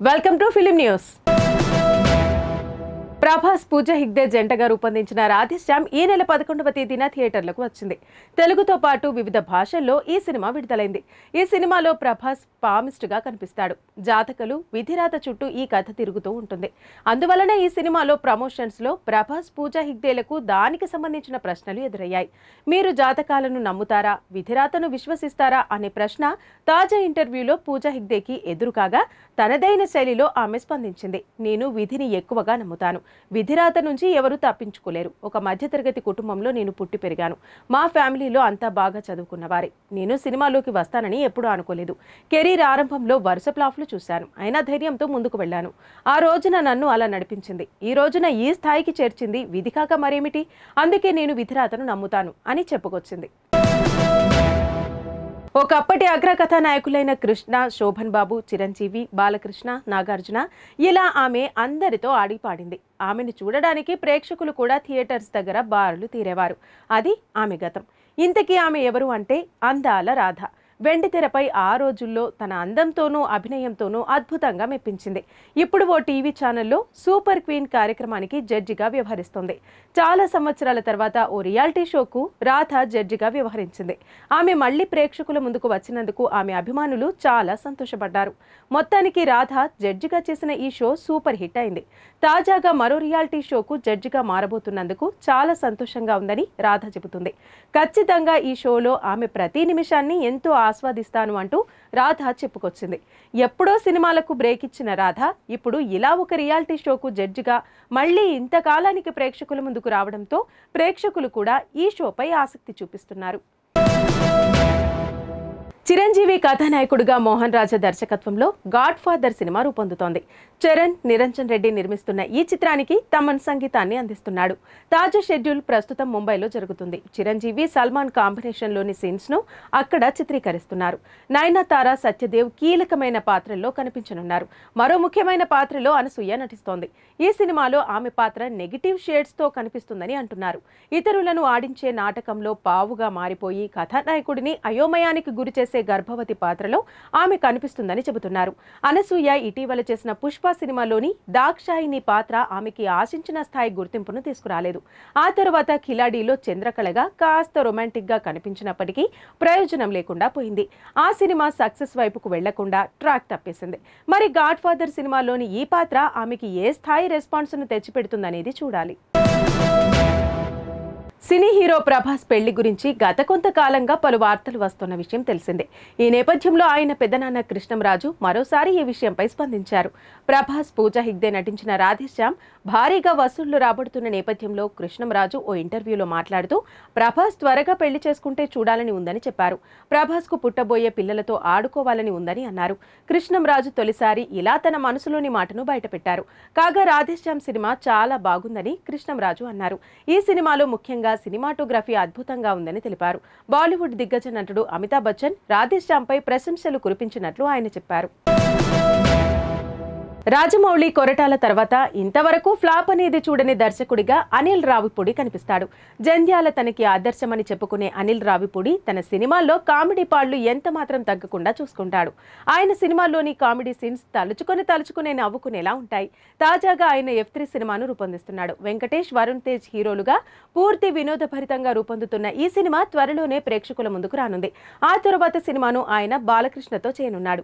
Welcome to Film News. Prabhas పూజ హిగ్దే జంటగా రూపొందించిన రాధేశ్యామ్ ఈ నెల పదకొండవ తేదీన థియేటర్లకు వచ్చింది తెలుగుతో పాటు వివిధ భాషల్లో ఈ సినిమా విడుదలైంది ఈ సినిమాలో ప్రభాస్ పామిస్ట్గా కనిపిస్తాడు జాతకలు విధిరాత చుట్టూ ఈ కథ తిరుగుతూ ఉంటుంది అందువలన ఈ సినిమాలో ప్రమోషన్స్లో ప్రభాస్ పూజ హిగ్దేలకు దానికి సంబంధించిన ప్రశ్నలు ఎదురయ్యాయి మీరు జాతకాలను నమ్ముతారా విధిరాతను విశ్వసిస్తారా అనే ప్రశ్న తాజా ఇంటర్వ్యూలో పూజ హిగ్దేకి ఎదురుకాగా తనదైన శైలిలో ఆమె స్పందించింది నేను విధిని ఎక్కువగా నమ్ముతాను విధిరాత నుంచి ఎవరు తప్పించుకోలేరు ఒక మధ్యతరగతి కుటుంబంలో నేను పుట్టి పెరిగాను మా ఫ్యామిలీలో అంతా బాగా చదువుకున్నవారే నేను సినిమాలోకి వస్తానని ఎప్పుడూ అనుకోలేదు కెరీర్ ఆరంభంలో వరుస ప్లాఫ్లు చూశాను అయినా ధైర్యంతో ముందుకు వెళ్ళాను ఆ రోజున నన్ను అలా నడిపించింది ఈ రోజున ఈ స్థాయికి చేర్చింది విధి కాక మరేమిటి అందుకే నేను విధిరాతను నమ్ముతాను అని చెప్పుకొచ్చింది ఒకప్పటి నాయకులైన కృష్ణ శోభన్ బాబు చిరంజీవి బాలకృష్ణ నాగార్జున ఇలా ఆమె అందరితో ఆడిపాడింది ఆమెను చూడడానికి ప్రేక్షకులు కూడా థియేటర్స్ దగ్గర బారులు తీరేవారు అది ఆమె గతం ఇంతకీ ఆమె ఎవరు అంటే అందాల రాధ వెండితెరపై ఆ రోజుల్లో తన అందంతోనూ అభినయంతోనూ అద్భుతంగా మెప్పించింది ఇప్పుడు ఓ టీవీ ఛానల్లో సూపర్ క్వీన్ కార్యక్రమానికి జడ్జిగా వ్యవహరిస్తోంది చాలా సంవత్సరాల తర్వాత ఓ రియాలిటీ షోకు రాధ జడ్జిగా వ్యవహరించింది ఆమె మళ్లీ ప్రేక్షకుల ముందుకు వచ్చినందుకు ఆమె అభిమానులు చాలా సంతోషపడ్డారు మొత్తానికి రాధ జడ్జిగా చేసిన ఈ షో సూపర్ హిట్ అయింది తాజాగా మరో రియాలిటీ షోకు జడ్జిగా మారబోతున్నందుకు చాలా సంతోషంగా ఉందని రాధ చెబుతుంది ఖచ్చితంగా ఈ షోలో ఆమె ప్రతి నిమిషాన్ని ఎంతో ఆస్వాదిస్తాను అంటూ రాధ చెప్పుకొచ్చింది ఎప్పుడో సినిమాలకు బ్రేక్ ఇచ్చిన రాధ ఇప్పుడు ఇలా ఒక రియాలిటీ షోకు జడ్జిగా మళ్ళీ ఇంతకాలానికి ప్రేక్షకుల ముందుకు రావడంతో ప్రేక్షకులు కూడా ఈ షోపై ఆసక్తి చూపిస్తున్నారు చిరంజీవి కథానాయకుడిగా మోహన్ రాజా దర్శకత్వంలో గాడ్ ఫాదర్ సినిమా రూపొందుతోంది చరణ్ నిరంజన్ రెడ్డి నిర్మిస్తున్న ఈ చిత్రానికి తమన్ సంగీతాన్ని అందిస్తున్నాడు తాజా షెడ్యూల్ ప్రస్తుతం ముంబైలో జరుగుతుంది చిరంజీవి సల్మాన్ కాంబినేషన్లోని ను అక్కడ చిత్రీకరిస్తున్నారు నయనతార సత్యదేవ్ కీలకమైన పాత్రల్లో కనిపించనున్నారు మరో ముఖ్యమైన పాత్రలో అనసూయ నటిస్తోంది ఈ సినిమాలో ఆమె పాత్ర నెగిటివ్ షేడ్స్ తో కనిపిస్తుందని అంటున్నారు ఇతరులను ఆడించే నాటకంలో పావుగా మారిపోయి కథానాయకుడిని అయోమయానికి గురిచేసే చేసే గర్భవతి పాత్రలో ఆమె కనిపిస్తుందని చెబుతున్నారు అనసూయ ఇటీవల చేసిన పుష్ప సినిమాలోని దాక్షాయిని పాత్ర ఆమెకి ఆశించిన స్థాయి గుర్తింపును తీసుకురాలేదు ఆ తర్వాత ఖిలాడీలో చంద్రకళగా కాస్త రొమాంటిక్ గా కనిపించినప్పటికీ ప్రయోజనం లేకుండా పోయింది ఆ సినిమా సక్సెస్ వైపుకు వెళ్లకుండా ట్రాక్ తప్పేసింది మరి గాడ్ ఫాదర్ సినిమాలోని ఈ పాత్ర ఆమెకి ఏ స్థాయి ను తెచ్చిపెడుతుందనేది చూడాలి సినీ హీరో ప్రభాస్ పెళ్లి గురించి గత కొంతకాలంగా పలు వార్తలు వస్తున్న విషయం తెలిసిందే ఈ నేపథ్యంలో ఆయన పెద్దనాన్న కృష్ణంరాజు మరోసారి ఈ విషయంపై స్పందించారు ప్రభాస్ పూజా హిగ్దే నటించిన రాధేశ్యామ్ భారీగా వసూళ్లు రాబడుతున్న నేపథ్యంలో కృష్ణంరాజు ఓ ఇంటర్వ్యూలో మాట్లాడుతూ ప్రభాస్ త్వరగా పెళ్లి చేసుకుంటే చూడాలని ఉందని చెప్పారు ప్రభాస్కు పుట్టబోయే పిల్లలతో ఆడుకోవాలని ఉందని అన్నారు కృష్ణంరాజు తొలిసారి ఇలా తన మనసులోని మాటను బయటపెట్టారు కాగా రాధేశ్యామ్ సినిమా చాలా బాగుందని కృష్ణంరాజు అన్నారు ఈ సినిమాలో ముఖ్యంగా ముఖ్యంగా సినిమాటోగ్రఫీ అద్భుతంగా ఉందని తెలిపారు బాలీవుడ్ దిగ్గజ నటుడు అమితాబ్ బచ్చన్ రాధేశ్యాంపై ప్రశంసలు కురిపించినట్లు ఆయన చెప్పారు రాజమౌళి కొరటాల తర్వాత ఇంతవరకు ఫ్లాప్ అనేది చూడని దర్శకుడిగా అనిల్ రావిపూడి కనిపిస్తాడు జంధ్యాల తనకి ఆదర్శమని చెప్పుకునే అనిల్ రావిపూడి తన సినిమాల్లో కామెడీ పాళ్లు ఎంత మాత్రం తగ్గకుండా చూసుకుంటాడు ఆయన సినిమాల్లోని కామెడీ సీన్స్ తలుచుకొని తలుచుకునే నవ్వుకునేలా ఉంటాయి తాజాగా ఆయన ఎఫ్ త్రీ సినిమాను రూపొందిస్తున్నాడు వెంకటేష్ వరుణ్ తేజ్ హీరోలుగా పూర్తి వినోదభరితంగా రూపొందుతున్న ఈ సినిమా త్వరలోనే ప్రేక్షకుల ముందుకు రానుంది ఆ తర్వాత సినిమాను ఆయన బాలకృష్ణతో చేయనున్నాడు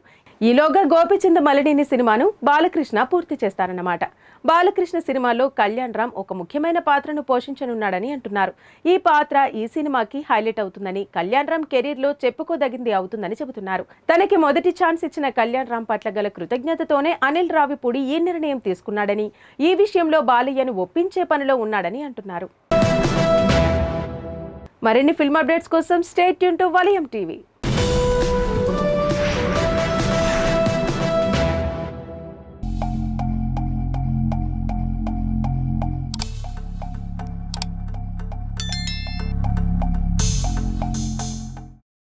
ఈలోగా గోపిచంద్ మలిడిని సినిమాను బాల బాలకృష్ణ పూర్తి చేస్తారన్నమాట బాలకృష్ణ సినిమాలో కళ్యాణ్ రామ్ ఒక ముఖ్యమైన పాత్రను పోషించనున్నాడని అంటున్నారు ఈ పాత్ర ఈ సినిమాకి హైలైట్ అవుతుందని కళ్యాణ్ రామ్ కెరీర్లో చెప్పుకోదగింది అవుతుందని చెబుతున్నారు తనకి మొదటి ఛాన్స్ ఇచ్చిన కళ్యాణ్ రామ్ పట్ల గల కృతజ్ఞతతోనే అనిల్ రావిపూడి ఈ నిర్ణయం తీసుకున్నాడని ఈ విషయంలో బాలయ్యను ఒప్పించే పనిలో ఉన్నాడని అంటున్నారు మరిన్ని ఫిల్మ్ అప్డేట్స్ కోసం stay tuned to Valayam TV